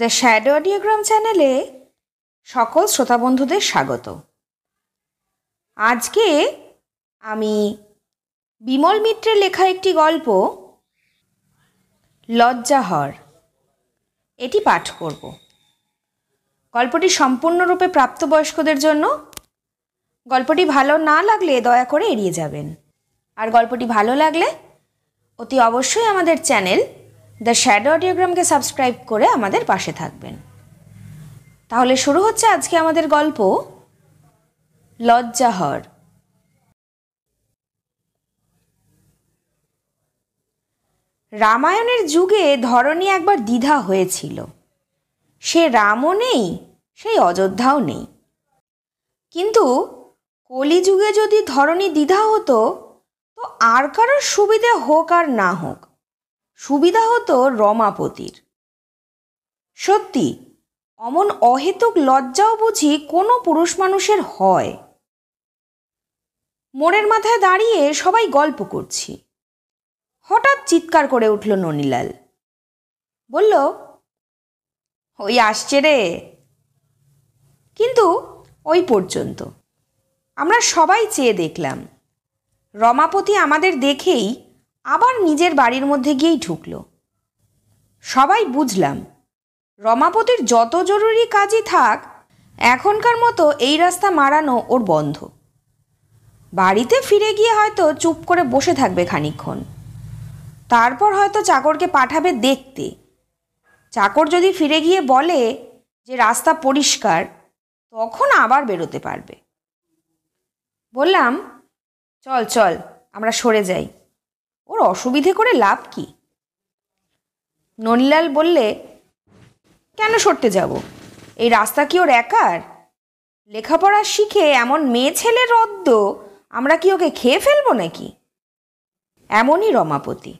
the shadow অডিওগ্রাম চ্যানেলে সকল শ্রোতা বন্ধুদের স্বাগত আজকে আমি বিমল মিত্রের লেখা একটি গল্প লজ্জাহর এটি পাঠ করব গল্পটি সম্পূর্ণরূপে প্রাপ্তবয়স্কদের জন্য গল্পটি ভালো না লাগলে দয়া করে এড়িয়ে যাবেন আর গল্পটি ভালো লাগলে অতি অবশ্যই আমাদের চ্যানেল দ্য শ্যাডো অডিওগ্রামকে সাবস্ক্রাইব করে আমাদের পাশে থাকবেন তাহলে শুরু হচ্ছে আজকে আমাদের গল্প লজ্জাহর রামায়ণের যুগে ধরণী একবার দ্বিধা হয়েছিল সে রামও নেই সেই অযোধ্যাও নেই কিন্তু কলিযুগে যদি ধরণী দ্বিধা হতো তো আর কারোর সুবিধে হোক আর না হোক সুবিধা হতো রমাপতির সত্যি অমন অহেতুক লজ্জাও বুঝি কোনো পুরুষ মানুষের হয় মোড়ের মাথায় দাঁড়িয়ে সবাই গল্প করছি হঠাৎ চিৎকার করে উঠল ননীলাল বলল ওই আসছে রে কিন্তু ওই পর্যন্ত আমরা সবাই চেয়ে দেখলাম রমাপতি আমাদের দেখেই আবার নিজের বাড়ির মধ্যে গিয়েই ঢুকল সবাই বুঝলাম রমাপতির যত জরুরি কাজই থাক এখনকার মতো এই রাস্তা মারানো ওর বন্ধ বাড়িতে ফিরে গিয়ে হয়তো চুপ করে বসে থাকবে খানিক্ষণ তারপর হয়তো চাকরকে পাঠাবে দেখতে চাকর যদি ফিরে গিয়ে বলে যে রাস্তা পরিষ্কার তখন আবার বেরোতে পারবে বললাম চল চল আমরা সরে যাই ওর অসুবিধে করে লাভ কি নলিলাল বললে কেন সরতে যাব এই রাস্তা কি ওর একার লেখাপড়া শিখে এমন মেয়ে ছেলে রদ্দ আমরা কি ওকে খেয়ে ফেলবো নাকি এমনই রমাপতি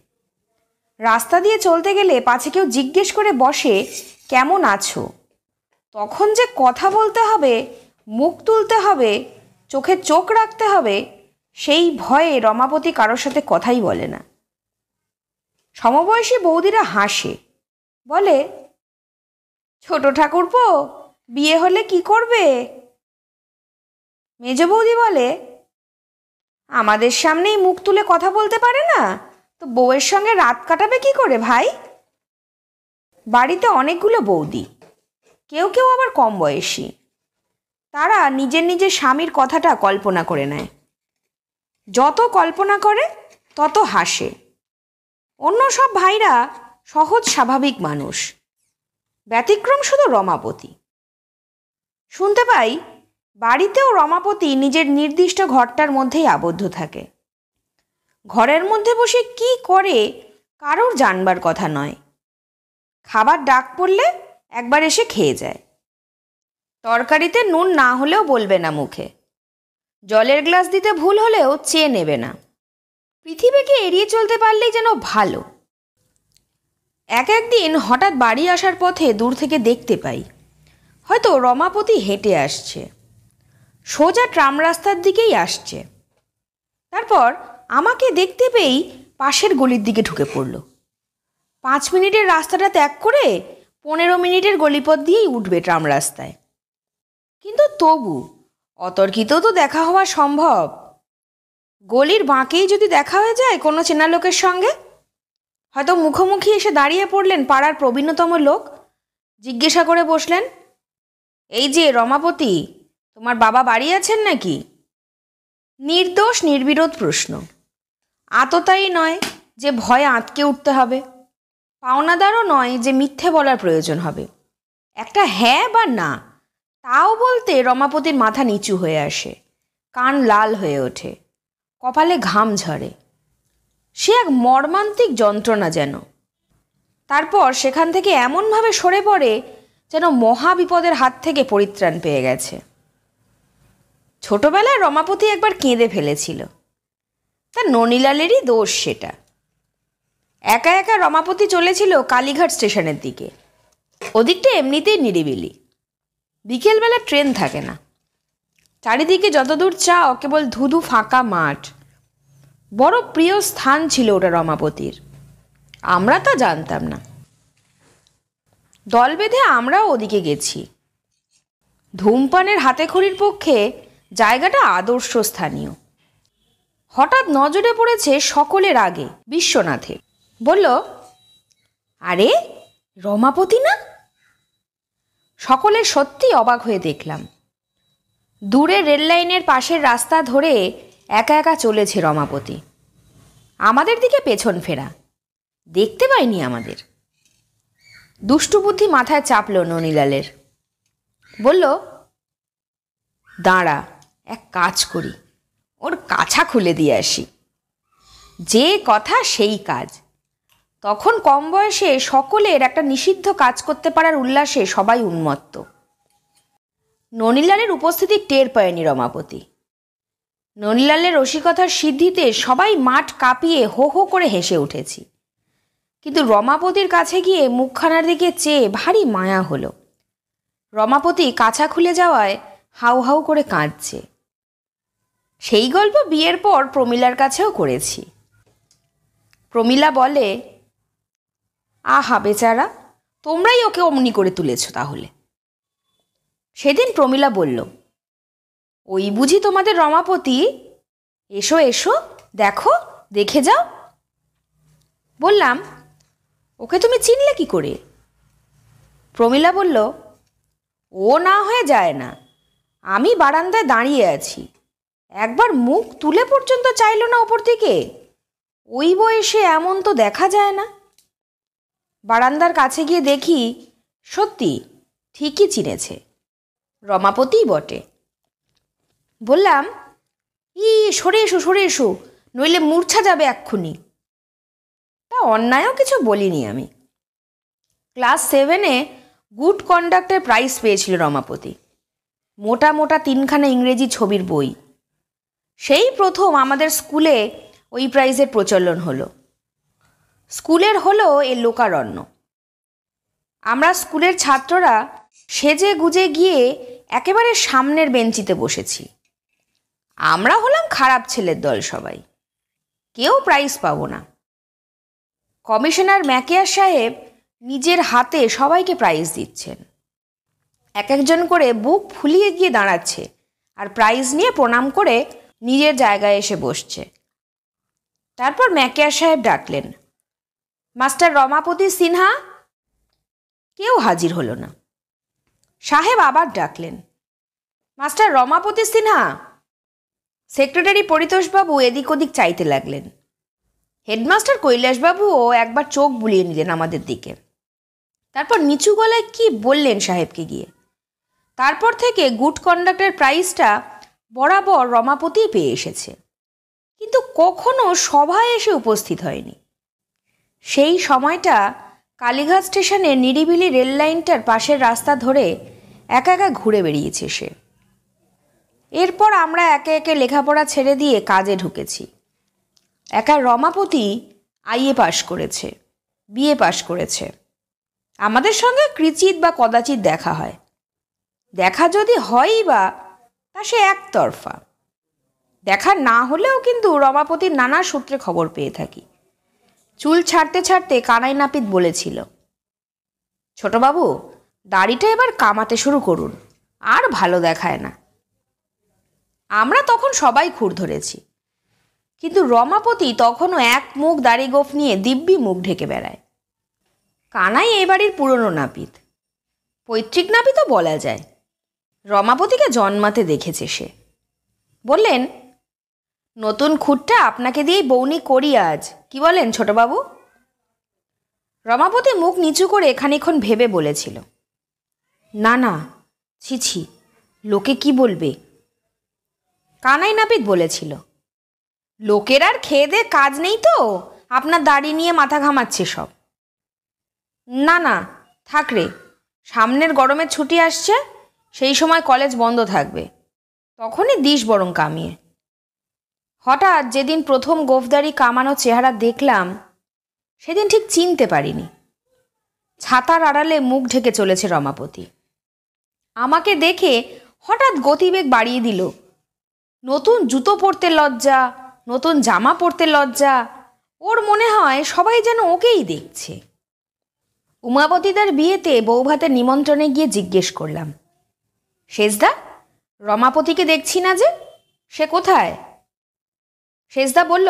রাস্তা দিয়ে চলতে গেলে পাছে কেউ জিজ্ঞেস করে বসে কেমন আছো তখন যে কথা বলতে হবে মুখ তুলতে হবে চোখে চোখ রাখতে হবে সেই ভয়ে রমাপতি কারোর সাথে কথাই বলে না সমবয়সী বৌদিরা হাসে বলে ছোট ঠাকুরপো বিয়ে হলে কি করবে মেজ বৌদি বলে আমাদের সামনেই মুখ তুলে কথা বলতে পারে না তো বউয়ের সঙ্গে রাত কাটাবে কি করে ভাই বাড়িতে অনেকগুলো বৌদি কেউ কেউ আবার কম বয়সী তারা নিজের নিজের স্বামীর কথাটা কল্পনা করে নেয় যত কল্পনা করে তত হাসে অন্য সব ভাইরা সহজ স্বাভাবিক মানুষ ব্যতিক্রম শুধু রমাপতি শুনতে পাই বাড়িতেও রমাপতি নিজের নির্দিষ্ট ঘরটার মধ্যেই আবদ্ধ থাকে ঘরের মধ্যে বসে কি করে কারোর জানবার কথা নয় খাবার ডাক পড়লে একবার এসে খেয়ে যায় তরকারিতে নুন না হলেও বলবে না মুখে জলের গ্লাস দিতে ভুল হলেও চেয়ে নেবে না পৃথিবীকে এড়িয়ে চলতে পারলেই যেন ভালো এক একদিন হঠাৎ বাড়ি আসার পথে দূর থেকে দেখতে পাই হয়তো রমাপতি হেঁটে আসছে সোজা ট্রাম রাস্তার দিকেই আসছে তারপর আমাকে দেখতে পেয়েই পাশের গলির দিকে ঢুকে পড়ল পাঁচ মিনিটের রাস্তাটা ত্যাগ করে পনেরো মিনিটের গলিপথ দিয়েই উঠবে ট্রাম রাস্তায় কিন্তু তবু অতর্কিতও তো দেখা হওয়া সম্ভব গলির বাঁকেই যদি দেখা হয়ে যায় কোনো চেনা লোকের সঙ্গে হয়তো মুখোমুখি এসে দাঁড়িয়ে পড়লেন পাড়ার প্রবীণতম লোক জিজ্ঞাসা করে বসলেন এই যে রমাপতি তোমার বাবা বাড়ি আছেন নাকি নির্দোষ নির্বিরোধ প্রশ্ন আততাই নয় যে ভয়ে আঁতকে উঠতে হবে পাওনাদারও নয় যে মিথ্যে বলার প্রয়োজন হবে একটা হ্যাঁ বা না তাও বলতে রমাপতির মাথা নিচু হয়ে আসে কান লাল হয়ে ওঠে কপালে ঘাম ঝরে সে এক মর্মান্তিক যন্ত্রণা যেন তারপর সেখান থেকে এমনভাবে সরে পড়ে যেন মহাবিপদের হাত থেকে পরিত্রাণ পেয়ে গেছে ছোটবেলায় রমাপতি একবার কেঁদে ফেলেছিল তা ননীলালেরই দোষ সেটা একা একা রমাপতি চলেছিল কালীঘাট স্টেশনের দিকে ওদিকটা এমনিতেই নিরিবিলি বিকেলবেলা ট্রেন থাকে না চারিদিকে যতদূর চাও কেবল ধুধু ফাঁকা মাঠ বড় প্রিয় স্থান ছিল ওটা রমাপতির আমরা তা জানতাম না দল বেঁধে আমরাও ওদিকে গেছি ধূমপানের হাতেখড়ির পক্ষে জায়গাটা আদর্শ স্থানীয় হঠাৎ নজরে পড়েছে সকলের আগে বিশ্বনাথে বলল আরে রমাপতি না সকলে সত্যি অবাক হয়ে দেখলাম দূরে রেললাইনের পাশের রাস্তা ধরে একা একা চলেছে রমাপতি আমাদের দিকে পেছন ফেরা দেখতে পাইনি আমাদের দুষ্টুবুদ্ধি মাথায় চাপল ননীলালের বলল দাঁড়া এক কাজ করি ওর কাছা খুলে দিয়ে আসি যে কথা সেই কাজ তখন কম বয়সে সকলের একটা নিষিদ্ধ কাজ করতে পারার উল্লাসে সবাই উন্মত্ত ননীলালের উপস্থিতি টের পায়নি রমাপতি ননীলালের রসিকতার সিদ্ধিতে সবাই মাঠ কাঁপিয়ে হো হো করে হেসে উঠেছি কিন্তু রমাপতির কাছে গিয়ে মুখখানার দিকে চেয়ে ভারী মায়া হলো রমাপতি কাছা খুলে যাওয়ায় হাউ হাউ করে কাঁদছে সেই গল্প বিয়ের পর প্রমীলার কাছেও করেছি প্রমীলা বলে আহা বেচারা তোমরাই ওকে অমনি করে তুলেছ তাহলে সেদিন প্রমীলা বলল ওই বুঝি তোমাদের রমাপতি এসো এসো দেখো দেখে যাও বললাম ওকে তুমি চিনলে কি করে প্রমীলা বলল ও না হয়ে যায় না আমি বারান্দায় দাঁড়িয়ে আছি একবার মুখ তুলে পর্যন্ত চাইল না ওপর থেকে ওই বয়সে এমন তো দেখা যায় না বারান্দার কাছে গিয়ে দেখি সত্যি ঠিকই চিনেছে রমাপতিই বটে বললাম ই সরে এসো সরে এসো নইলে মূর্ছা যাবে এক্ষুনি তা অন্যায়ও কিছু বলিনি আমি ক্লাস সেভেনে গুড কন্ডাক্টের প্রাইজ পেয়েছিল রমাপতি মোটা মোটা তিনখানা ইংরেজি ছবির বই সেই প্রথম আমাদের স্কুলে ওই প্রাইজের প্রচলন হলো স্কুলের হলো এ লোকারণ্য আমরা স্কুলের ছাত্ররা সেজে গুজে গিয়ে একেবারে সামনের বেঞ্চিতে বসেছি আমরা হলাম খারাপ ছেলের দল সবাই কেউ প্রাইজ পাব না কমিশনার ম্যাকেয়ার সাহেব নিজের হাতে সবাইকে প্রাইজ দিচ্ছেন এক একজন করে বুক ফুলিয়ে গিয়ে দাঁড়াচ্ছে আর প্রাইজ নিয়ে প্রণাম করে নিজের জায়গায় এসে বসছে তারপর ম্যাকিয়ার সাহেব ডাকলেন মাস্টার রমাপতি সিনহা কেউ হাজির হলো না সাহেব আবার ডাকলেন মাস্টার রমাপতি সিনহা সেক্রেটারি পরিতোষবাবু এদিক ওদিক চাইতে লাগলেন হেডমাস্টার কৈলাসবাবুও একবার চোখ বুলিয়ে নিলেন আমাদের দিকে তারপর নিচু গলায় কি বললেন সাহেবকে গিয়ে তারপর থেকে গুড কন্ডাক্টের প্রাইজটা বরাবর রমাপতি পেয়ে এসেছে কিন্তু কখনো সভায় এসে উপস্থিত হয়নি সেই সময়টা কালীঘাট স্টেশনের নিরিবিলি রেললাইনটার পাশের রাস্তা ধরে একা একা ঘুরে বেরিয়েছে সে এরপর আমরা একে একে লেখাপড়া ছেড়ে দিয়ে কাজে ঢুকেছি একা রমাপতি আইএ পাশ করেছে বিএ পাশ করেছে আমাদের সঙ্গে কৃচিত বা কদাচিত দেখা হয় দেখা যদি হয়ই বা তা সে একতরফা দেখা না হলেও কিন্তু রমাপতির নানা সূত্রে খবর পেয়ে থাকি চুল ছাড়তে ছাড়তে কানাই নাপিত বলেছিল ছোটবাবু দাড়িটা এবার কামাতে শুরু করুন আর ভালো দেখায় না আমরা তখন সবাই খুর ধরেছি কিন্তু রমাপতি তখনও এক মুখ দাড়ি গোফ নিয়ে দিব্যি মুখ ঢেকে বেড়ায় কানাই এ বাড়ির পুরনো নাপিত পৈতৃক নাপিতও বলা যায় রমাপতিকে জন্মাতে দেখেছে সে বললেন নতুন খুঁটটা আপনাকে দিয়েই বৌনি করি আজ কি বলেন ছোটবাবু রমাপতি মুখ নিচু করে এখানেক্ষণ ভেবে বলেছিল না না ছি লোকে কি বলবে কানাই নাপিত বলেছিল লোকের আর খেয়ে কাজ নেই তো আপনার দাড়ি নিয়ে মাথা ঘামাচ্ছে সব না না থাক রে সামনের গরমের ছুটি আসছে সেই সময় কলেজ বন্ধ থাকবে তখনই দিস বরং কামিয়ে হঠাৎ যেদিন প্রথম গোফদারি কামানো চেহারা দেখলাম সেদিন ঠিক চিনতে পারিনি ছাতার আড়ালে মুখ ঢেকে চলেছে রমাপতি আমাকে দেখে হঠাৎ গতিবেগ বাড়িয়ে দিল নতুন জুতো পরতে লজ্জা নতুন জামা পরতে লজ্জা ওর মনে হয় সবাই যেন ওকেই দেখছে উমাবতীদার বিয়েতে বৌভাতের নিমন্ত্রণে গিয়ে জিজ্ঞেস করলাম শেষদা রমাপতিকে দেখছি না যে সে কোথায় শেষদা বলল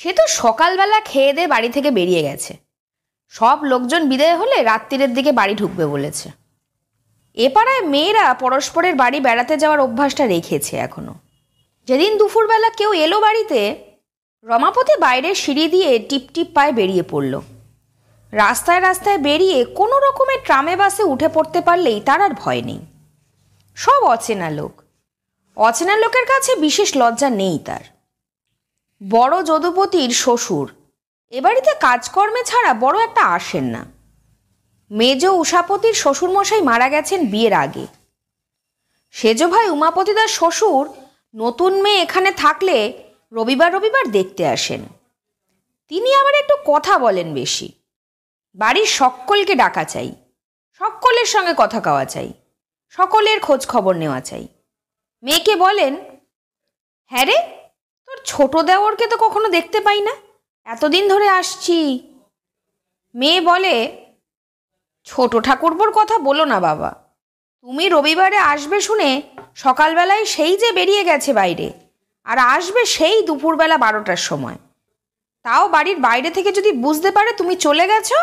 সে তো সকালবেলা খেয়ে দে বাড়ি থেকে বেরিয়ে গেছে সব লোকজন বিদায় হলে রাত্রিরের দিকে বাড়ি ঢুকবে বলেছে এ পাড়ায় মেয়েরা পরস্পরের বাড়ি বেড়াতে যাওয়ার অভ্যাসটা রেখেছে এখনও যেদিন দুপুরবেলা কেউ এলো বাড়িতে রমাপতি বাইরে সিঁড়ি দিয়ে টিপটিপ পায়ে বেরিয়ে পড়ল রাস্তায় রাস্তায় বেরিয়ে কোনো রকমে ট্রামে বাসে উঠে পড়তে পারলেই তার আর ভয় নেই সব অচেনা লোক অচেনা লোকের কাছে বিশেষ লজ্জা নেই তার বড় যদুপতির শ্বশুর এ বাড়িতে কাজকর্মে ছাড়া বড় একটা আসেন না মেজ উষাপতির শ্বশুরমশাই মারা গেছেন বিয়ের আগে সেজ ভাই উমাপতিদার শ্বশুর নতুন মেয়ে এখানে থাকলে রবিবার রবিবার দেখতে আসেন তিনি আবার একটু কথা বলেন বেশি বাড়ির সকলকে ডাকা চাই সকলের সঙ্গে কথা কওয়া চাই সকলের খোঁজ খবর নেওয়া চাই মেয়েকে বলেন হ্যাঁ রে তোর ছোট দেওরকে তো কখনো দেখতে পাই না এতদিন ধরে আসছি মেয়ে বলে ছোট ঠাকুরবোর কথা বলো না বাবা তুমি রবিবারে আসবে শুনে সকালবেলায় সেই যে বেরিয়ে গেছে বাইরে আর আসবে সেই দুপুরবেলা বারোটার সময় তাও বাড়ির বাইরে থেকে যদি বুঝতে পারে তুমি চলে গেছো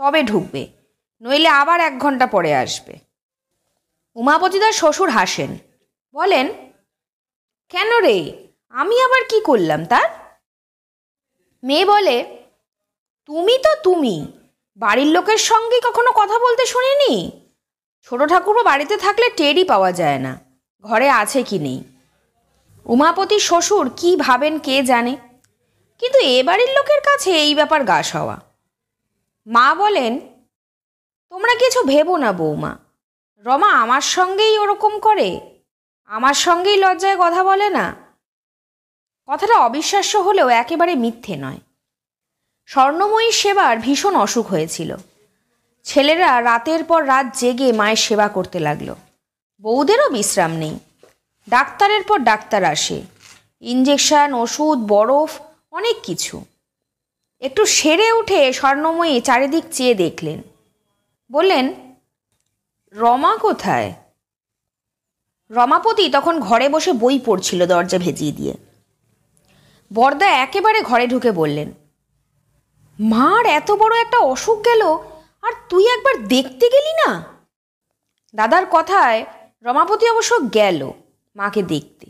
তবে ঢুকবে নইলে আবার এক ঘন্টা পরে আসবে উমাপতিদার শ্বশুর হাসেন বলেন কেন রে আমি আবার কি করলাম তার মেয়ে বলে তুমি তো তুমি বাড়ির লোকের সঙ্গে কখনো কথা বলতে শুনিনি ছোটো ঠাকুরও বাড়িতে থাকলে টেরই পাওয়া যায় না ঘরে আছে কি নেই উমাপতি শ্বশুর কি ভাবেন কে জানে কিন্তু এ বাড়ির লোকের কাছে এই ব্যাপার গাস হওয়া মা বলেন তোমরা কিছু ভেবো না বৌমা রমা আমার সঙ্গেই ওরকম করে আমার সঙ্গেই লজ্জায় কথা বলে না কথাটা অবিশ্বাস্য হলেও একেবারে মিথ্যে নয় স্বর্ণময়ী সেবার ভীষণ অসুখ হয়েছিল ছেলেরা রাতের পর রাত জেগে মায়ের সেবা করতে লাগলো বউদেরও বিশ্রাম নেই ডাক্তারের পর ডাক্তার আসে ইঞ্জেকশন ওষুধ বরফ অনেক কিছু একটু সেরে উঠে স্বর্ণময়ী চারিদিক চেয়ে দেখলেন বললেন রমা কোথায় রমাপতি তখন ঘরে বসে বই পড়ছিল দরজা ভেজিয়ে দিয়ে বর্দা একেবারে ঘরে ঢুকে বললেন মার এত বড় একটা অসুখ গেল আর তুই একবার দেখতে গেলি না দাদার কথায় রমাপতি অবশ্য গেল মাকে দেখতে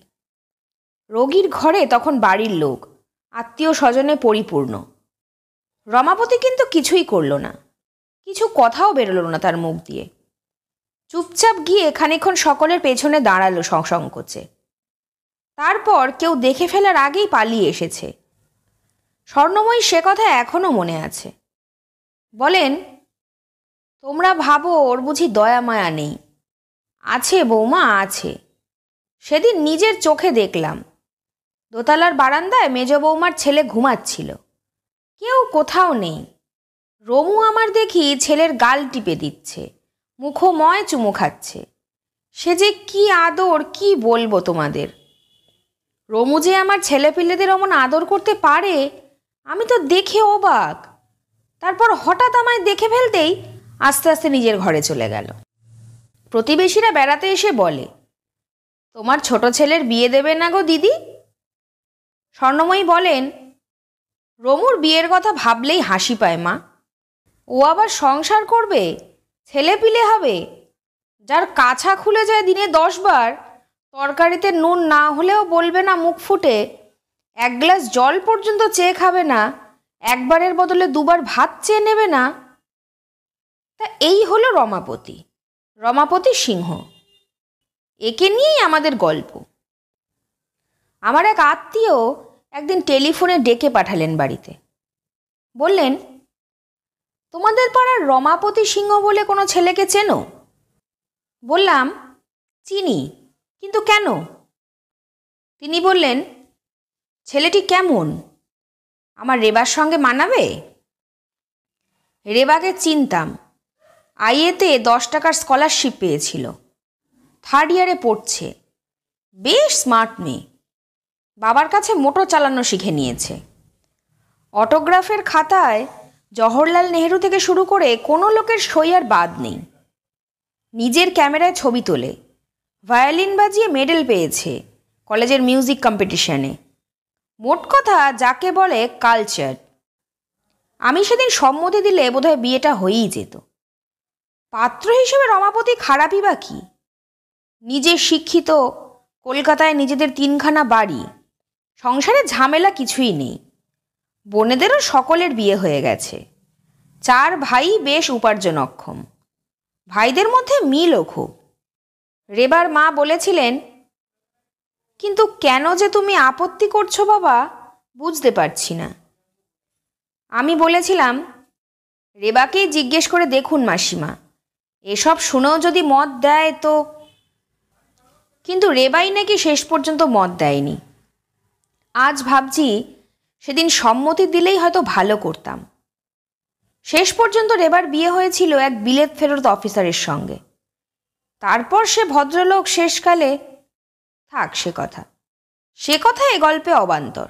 রোগীর ঘরে তখন বাড়ির লোক আত্মীয় স্বজনে পরিপূর্ণ রমাপতি কিন্তু কিছুই করল না কিছু কথাও বেরোলো না তার মুখ দিয়ে চুপচাপ গিয়ে এখানেক্ষণ সকলের পেছনে দাঁড়ালো সংসংকোচে তারপর কেউ দেখে ফেলার আগেই পালিয়ে এসেছে স্বর্ণময়ী সে কথা এখনও মনে আছে বলেন তোমরা ভাবো ওর বুঝি দয়া মায়া নেই আছে বৌমা আছে সেদিন নিজের চোখে দেখলাম দোতলার বারান্দায় মেজ বৌমার ছেলে ঘুমাচ্ছিল কেউ কোথাও নেই রমু আমার দেখি ছেলের গাল টিপে দিচ্ছে মুখময় চুমু খাচ্ছে সে যে কি আদর কি বলবো তোমাদের রমু যে আমার ছেলেপিলেদের অমন আদর করতে পারে আমি তো দেখে অবাক তারপর হঠাৎ আমায় দেখে ফেলতেই আস্তে আস্তে নিজের ঘরে চলে গেল প্রতিবেশীরা বেড়াতে এসে বলে তোমার ছোট ছেলের বিয়ে দেবে না গো দিদি স্বর্ণময়ী বলেন রমুর বিয়ের কথা ভাবলেই হাসি পায় মা ও আবার সংসার করবে ছেলে পিলে হবে যার কাছা খুলে যায় দিনে দশবার বার তরকারিতে নুন না হলেও বলবে না মুখ ফুটে এক গ্লাস জল পর্যন্ত চেয়ে খাবে না একবারের বদলে দুবার ভাত চেয়ে নেবে না তা এই হলো রমাপতি রমাপতি সিংহ একে নিয়েই আমাদের গল্প আমার এক আত্মীয় একদিন টেলিফোনে ডেকে পাঠালেন বাড়িতে বললেন তোমাদের পাড়ার রমাপতি সিংহ বলে কোনো ছেলেকে চেনো বললাম চিনি কিন্তু কেন তিনি বললেন ছেলেটি কেমন আমার রেবার সঙ্গে মানাবে রেবাকে চিনতাম আইএতে দশ টাকার স্কলারশিপ পেয়েছিল থার্ড ইয়ারে পড়ছে বেশ স্মার্ট মেয়ে বাবার কাছে মোটর চালানো শিখে নিয়েছে অটোগ্রাফের খাতায় জওহরলাল নেহরু থেকে শুরু করে কোনো লোকের সই আর বাদ নেই নিজের ক্যামেরায় ছবি তোলে ভায়োলিন বাজিয়ে মেডেল পেয়েছে কলেজের মিউজিক কম্পিটিশানে মোট কথা যাকে বলে কালচার আমি সেদিন সম্মতি দিলে বোধহয় বিয়েটা হয়েই যেত পাত্র হিসেবে রমাপতি খারাপই বা কি নিজে শিক্ষিত কলকাতায় নিজেদের তিনখানা বাড়ি সংসারে ঝামেলা কিছুই নেই বোনেদেরও সকলের বিয়ে হয়ে গেছে চার ভাই বেশ উপার্জনক্ষম ভাইদের মধ্যে মিলও খুব রেবার মা বলেছিলেন কিন্তু কেন যে তুমি আপত্তি করছো বাবা বুঝতে পারছি না আমি বলেছিলাম রেবাকেই জিজ্ঞেস করে দেখুন মাসিমা এসব শুনেও যদি মত দেয় তো কিন্তু রেবাই নাকি শেষ পর্যন্ত মত দেয়নি আজ ভাবছি সেদিন সম্মতি দিলেই হয়তো ভালো করতাম শেষ পর্যন্ত রেবার বিয়ে হয়েছিল এক বিলেত ফেরত অফিসারের সঙ্গে তারপর সে ভদ্রলোক শেষকালে থাক সে কথা সে কথা এ গল্পে অবান্তর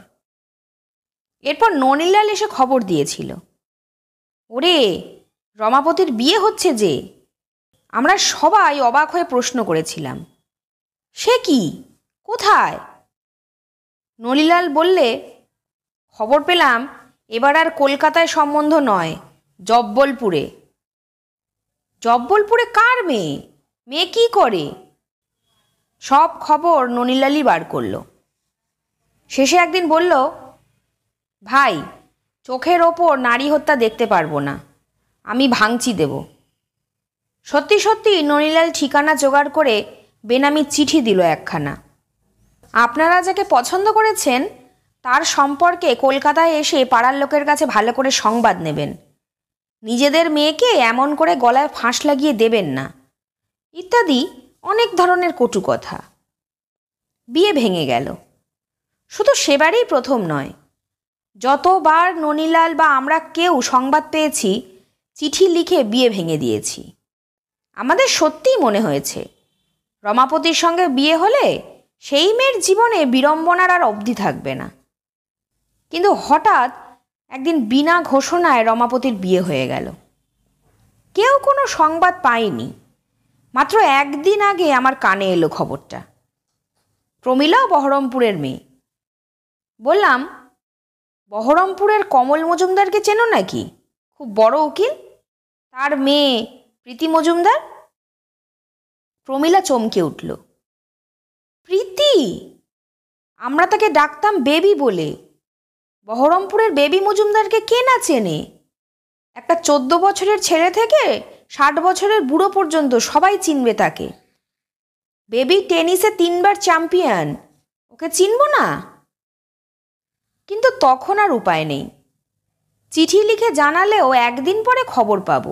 এরপর ননীলাল এসে খবর দিয়েছিল ওরে রমাপতির বিয়ে হচ্ছে যে আমরা সবাই অবাক হয়ে প্রশ্ন করেছিলাম সে কি কোথায় নলিলাল বললে খবর পেলাম এবার আর কলকাতায় সম্বন্ধ নয় জব্বলপুরে জব্বলপুরে কার মেয়ে মেয়ে কী করে সব খবর ননীলালই বার করল শেষে একদিন বলল ভাই চোখের ওপর নারী হত্যা দেখতে পারবো না আমি ভাঙচি দেব সত্যি সত্যি ননীলাল ঠিকানা জোগাড় করে বেনামি চিঠি দিল একখানা আপনারা যাকে পছন্দ করেছেন তার সম্পর্কে কলকাতায় এসে পাড়ার লোকের কাছে ভালো করে সংবাদ নেবেন নিজেদের মেয়েকে এমন করে গলায় ফাঁস লাগিয়ে দেবেন না ইত্যাদি অনেক ধরনের কটু কথা বিয়ে ভেঙে গেল শুধু সেবারেই প্রথম নয় যতবার ননীলাল বা আমরা কেউ সংবাদ পেয়েছি চিঠি লিখে বিয়ে ভেঙে দিয়েছি আমাদের সত্যিই মনে হয়েছে রমাপতির সঙ্গে বিয়ে হলে সেই মেয়ের জীবনে বিড়ম্বনার আর অবধি থাকবে না কিন্তু হঠাৎ একদিন বিনা ঘোষণায় রমাপতির বিয়ে হয়ে গেল কেউ কোনো সংবাদ পায়নি মাত্র একদিন আগে আমার কানে এলো খবরটা প্রমিলা বহরমপুরের মেয়ে বললাম বহরমপুরের কমল মজুমদারকে চেনো নাকি খুব বড় উকিল তার মেয়ে প্রীতি মজুমদার প্রমিলা চমকে উঠল প্রীতি আমরা তাকে ডাকতাম বেবি বলে বহরমপুরের বেবি মজুমদারকে কে না চেনে একটা চোদ্দ বছরের ছেলে থেকে ষাট বছরের বুড়ো পর্যন্ত সবাই চিনবে তাকে বেবি টেনিসে তিনবার চ্যাম্পিয়ন ওকে চিনব না কিন্তু তখন আর উপায় নেই চিঠি লিখে জানালেও একদিন পরে খবর পাব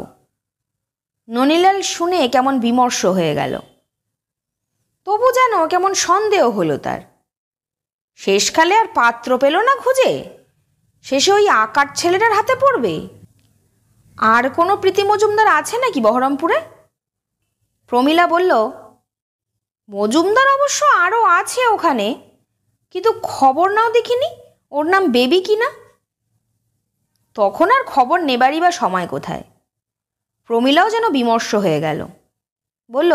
ননীলাল শুনে কেমন বিমর্ষ হয়ে গেল তবু যেন কেমন সন্দেহ হলো তার শেষকালে আর পাত্র পেল না খুঁজে শেষে ওই আকার ছেলেটার হাতে পড়বে আর কোনো প্রীতি মজুমদার আছে নাকি বহরমপুরে প্রমীলা বলল মজুমদার অবশ্য আরও আছে ওখানে কিন্তু খবর নাও দেখিনি ওর নাম বেবি কি না তখন আর খবর নেবারই বা সময় কোথায় প্রমীলাও যেন বিমর্ষ হয়ে গেল বলল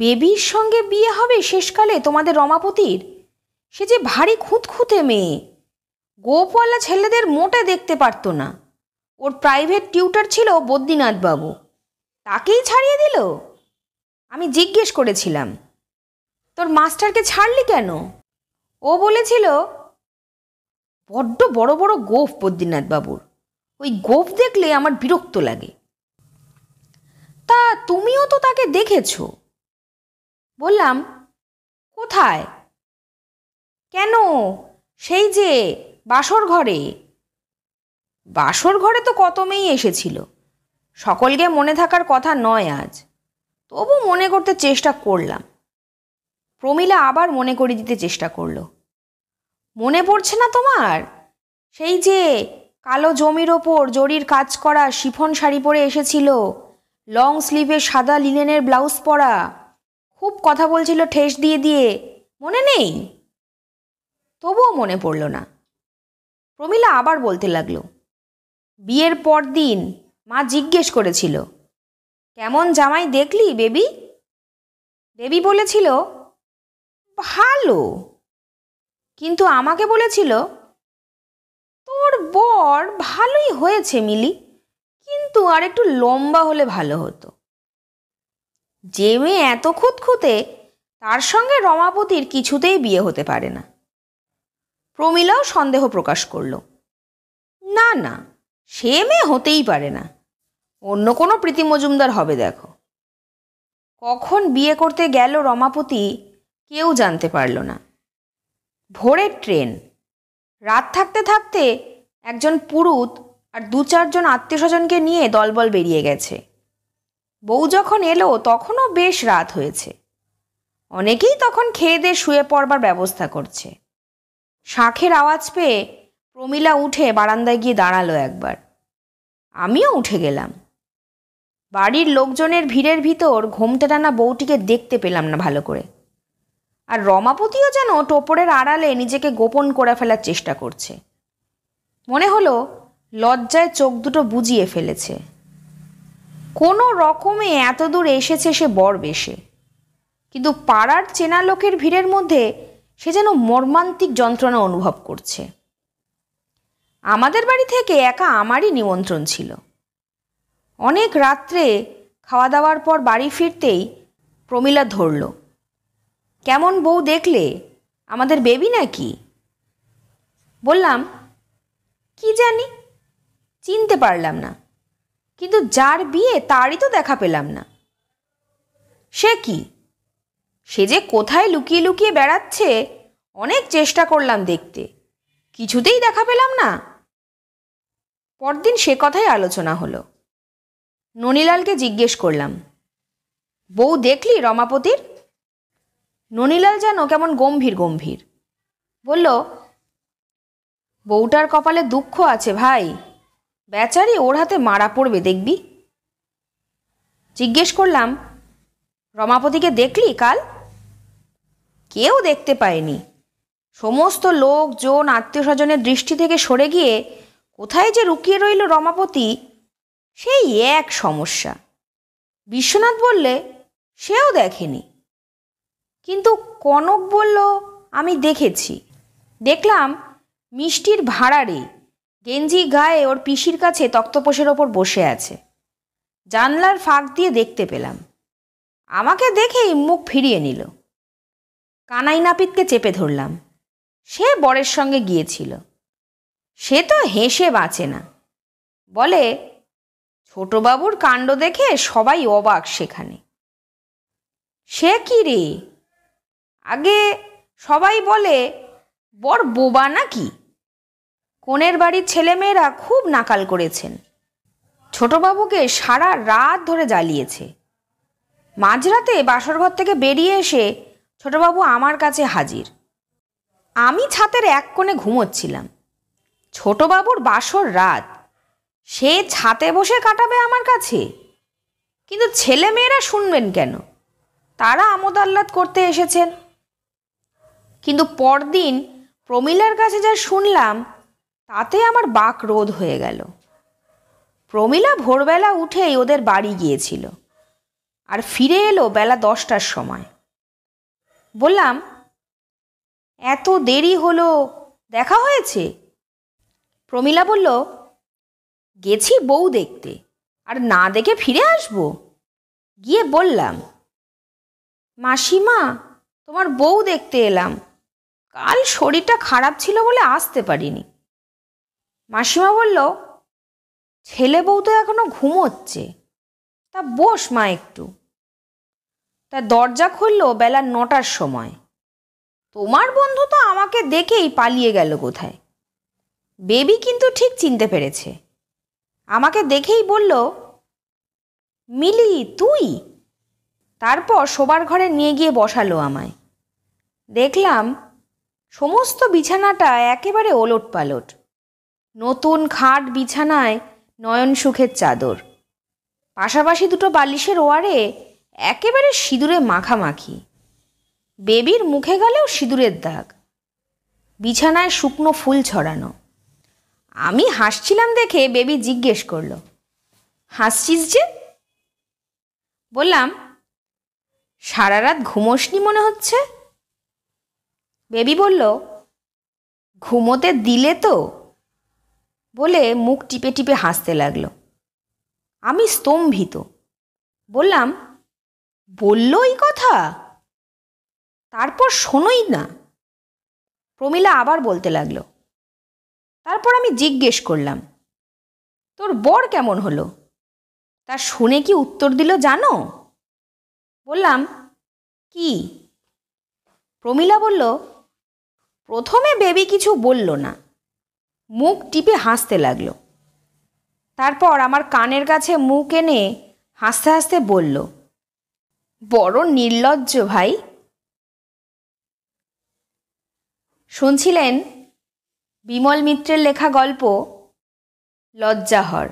বেবির সঙ্গে বিয়ে হবে শেষকালে তোমাদের রমাপতির সে যে ভারী খুঁতখুঁতে মেয়ে গোপওয়ালা ছেলেদের মোটে দেখতে পারতো না ওর প্রাইভেট টিউটার ছিল বদ্রিনাথবাবু তাকেই ছাড়িয়ে দিল আমি জিজ্ঞেস করেছিলাম তোর মাস্টারকে ছাড়লি কেন ও বলেছিল বড্ড বড় বড় গোফ বাবুর ওই গোফ দেখলে আমার বিরক্ত লাগে তা তুমিও তো তাকে দেখেছ বললাম কোথায় কেন সেই যে বাসর ঘরে বাসর ঘরে তো কত মেয়েই এসেছিল সকলকে মনে থাকার কথা নয় আজ তবু মনে করতে চেষ্টা করলাম প্রমীলা আবার মনে করে দিতে চেষ্টা করল মনে পড়ছে না তোমার সেই যে কালো জমির ওপর জরির কাজ করা শিফন শাড়ি পরে এসেছিল লং স্লিভে সাদা লিনেনের ব্লাউজ পরা খুব কথা বলছিল ঠেস দিয়ে দিয়ে মনে নেই তবুও মনে পড়ল না প্রমীলা আবার বলতে লাগলো বিয়ের পর দিন মা জিজ্ঞেস করেছিল কেমন জামাই দেখলি বেবি বেবি বলেছিল ভালো কিন্তু আমাকে বলেছিল তোর বর ভালোই হয়েছে মিলি কিন্তু আর একটু লম্বা হলে ভালো হতো যে মেয়ে এত খুঁতখুঁতে তার সঙ্গে রমাপতির কিছুতেই বিয়ে হতে পারে না প্রমীলাও সন্দেহ প্রকাশ করল না না সে মেয়ে হতেই পারে না অন্য কোনো প্রীতি মজুমদার হবে দেখো কখন বিয়ে করতে গেল রমাপতি কেউ জানতে পারল না ভোরের ট্রেন রাত থাকতে থাকতে একজন পুরুত আর দু চারজন আত্মীয় স্বজনকে নিয়ে দলবল বেরিয়ে গেছে বউ যখন এলো তখনও বেশ রাত হয়েছে অনেকেই তখন খেয়ে দিয়ে শুয়ে পড়বার ব্যবস্থা করছে শাঁখের আওয়াজ পেয়ে প্রমীলা উঠে বারান্দায় গিয়ে দাঁড়ালো একবার আমিও উঠে গেলাম বাড়ির লোকজনের ভিড়ের ভিতর ঘোমটে টানা বউটিকে দেখতে পেলাম না ভালো করে আর রমাপতিও যেন টোপরের আড়ালে নিজেকে গোপন করে ফেলার চেষ্টা করছে মনে হলো লজ্জায় চোখ দুটো বুঝিয়ে ফেলেছে কোনো রকমে এত দূর এসেছে সে বর বেশে কিন্তু পাড়ার চেনা লোকের ভিড়ের মধ্যে সে যেন মর্মান্তিক যন্ত্রণা অনুভব করছে আমাদের বাড়ি থেকে একা আমারই নিমন্ত্রণ ছিল অনেক রাত্রে খাওয়া দাওয়ার পর বাড়ি ফিরতেই প্রমীলা ধরল কেমন বউ দেখলে আমাদের বেবি নাকি বললাম কি জানি চিনতে পারলাম না কিন্তু যার বিয়ে তারই তো দেখা পেলাম না সে কি সে যে কোথায় লুকিয়ে লুকিয়ে বেড়াচ্ছে অনেক চেষ্টা করলাম দেখতে কিছুতেই দেখা পেলাম না পরদিন সে কথাই আলোচনা হলো ননীলালকে জিজ্ঞেস করলাম বউ দেখলি রমাপতির ননীলাল যেন কেমন গম্ভীর গম্ভীর বলল বউটার কপালে দুঃখ আছে ভাই বেচারি ওর হাতে মারা পড়বে দেখবি জিজ্ঞেস করলাম রমাপতিকে দেখলি কাল কেউ দেখতে পায়নি সমস্ত লোকজন আত্মীয় স্বজনের দৃষ্টি থেকে সরে গিয়ে কোথায় যে লুকিয়ে রইল রমাপতি সেই এক সমস্যা বিশ্বনাথ বললে সেও দেখেনি কিন্তু কনক বলল আমি দেখেছি দেখলাম মিষ্টির ভাড়ারে গেঞ্জি গায়ে ওর পিসির কাছে তক্তপোষের ওপর বসে আছে জানলার ফাঁক দিয়ে দেখতে পেলাম আমাকে দেখেই মুখ ফিরিয়ে নিল কানাই নাপিতকে চেপে ধরলাম সে বরের সঙ্গে গিয়েছিল সে তো হেসে বাঁচে না বলে ছোটবাবুর কাণ্ড দেখে সবাই অবাক সেখানে সে কি রে আগে সবাই বলে বর বোবা নাকি কনের বাড়ির ছেলেমেয়েরা খুব নাকাল করেছেন ছোটবাবুকে সারা রাত ধরে জ্বালিয়েছে মাঝরাতে বাসরঘর থেকে বেরিয়ে এসে ছোটবাবু আমার কাছে হাজির আমি ছাতের এক কোণে ঘুমোচ্ছিলাম ছোটবাবুর বাসর রাত সে ছাতে বসে কাটাবে আমার কাছে কিন্তু ছেলে মেয়েরা শুনবেন কেন তারা আমোদ আহ্লাদ করতে এসেছেন কিন্তু পরদিন প্রমিলার কাছে যা শুনলাম তাতে আমার বাক রোধ হয়ে গেল প্রমিলা ভোরবেলা উঠেই ওদের বাড়ি গিয়েছিল আর ফিরে এলো বেলা দশটার সময় বললাম এত দেরি হলো দেখা হয়েছে প্রমীলা বলল গেছি বউ দেখতে আর না দেখে ফিরে আসব গিয়ে বললাম মাসিমা তোমার বউ দেখতে এলাম কাল শরীরটা খারাপ ছিল বলে আসতে পারিনি মাসিমা বলল ছেলে বউ তো এখনো ঘুমোচ্ছে তা বস মা একটু তা দরজা খুললো বেলা নটার সময় তোমার বন্ধু তো আমাকে দেখেই পালিয়ে গেল কোথায় বেবি কিন্তু ঠিক চিনতে পেরেছে আমাকে দেখেই বলল মিলি তুই তারপর শোবার ঘরে নিয়ে গিয়ে বসালো আমায় দেখলাম সমস্ত বিছানাটা একেবারে ওলট পালট নতুন খাট বিছানায় নয়ন সুখের চাদর পাশাপাশি দুটো বালিশের ওয়ারে একেবারে সিঁদুরে মাখামাখি বেবির মুখে গেলেও সিঁদুরের দাগ বিছানায় শুকনো ফুল ছড়ানো আমি হাসছিলাম দেখে বেবি জিজ্ঞেস করলো হাসছিস যে বললাম সারা রাত ঘুমোসনি মনে হচ্ছে বেবি বলল ঘুমোতে দিলে তো বলে মুখ টিপে টিপে হাসতে লাগলো আমি স্তম্ভিত বললাম বলল এই কথা তারপর শোনোই না প্রমীলা আবার বলতে লাগলো তারপর আমি জিজ্ঞেস করলাম তোর বর কেমন হলো তা শুনে কি উত্তর দিল জানো বললাম কি প্রমীলা বলল প্রথমে বেবি কিছু বলল না মুখ টিপে হাসতে লাগলো তারপর আমার কানের কাছে মুখ এনে হাসতে হাসতে বলল বড় নির্লজ্জ ভাই শুনছিলেন বিমল মিত্রের লেখা গল্প লজ্জাহর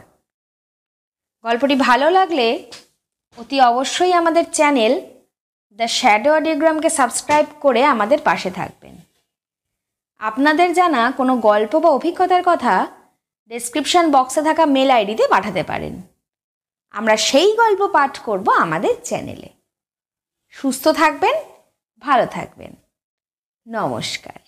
গল্পটি ভালো লাগলে অতি অবশ্যই আমাদের চ্যানেল দ্য শ্যাডো অডিওগ্রামকে সাবস্ক্রাইব করে আমাদের পাশে থাকবেন আপনাদের জানা কোনো গল্প বা অভিজ্ঞতার কথা ডেসক্রিপশন বক্সে থাকা মেল আইডিতে পাঠাতে পারেন আমরা সেই গল্প পাঠ করব আমাদের চ্যানেলে সুস্থ থাকবেন ভালো থাকবেন নমস্কার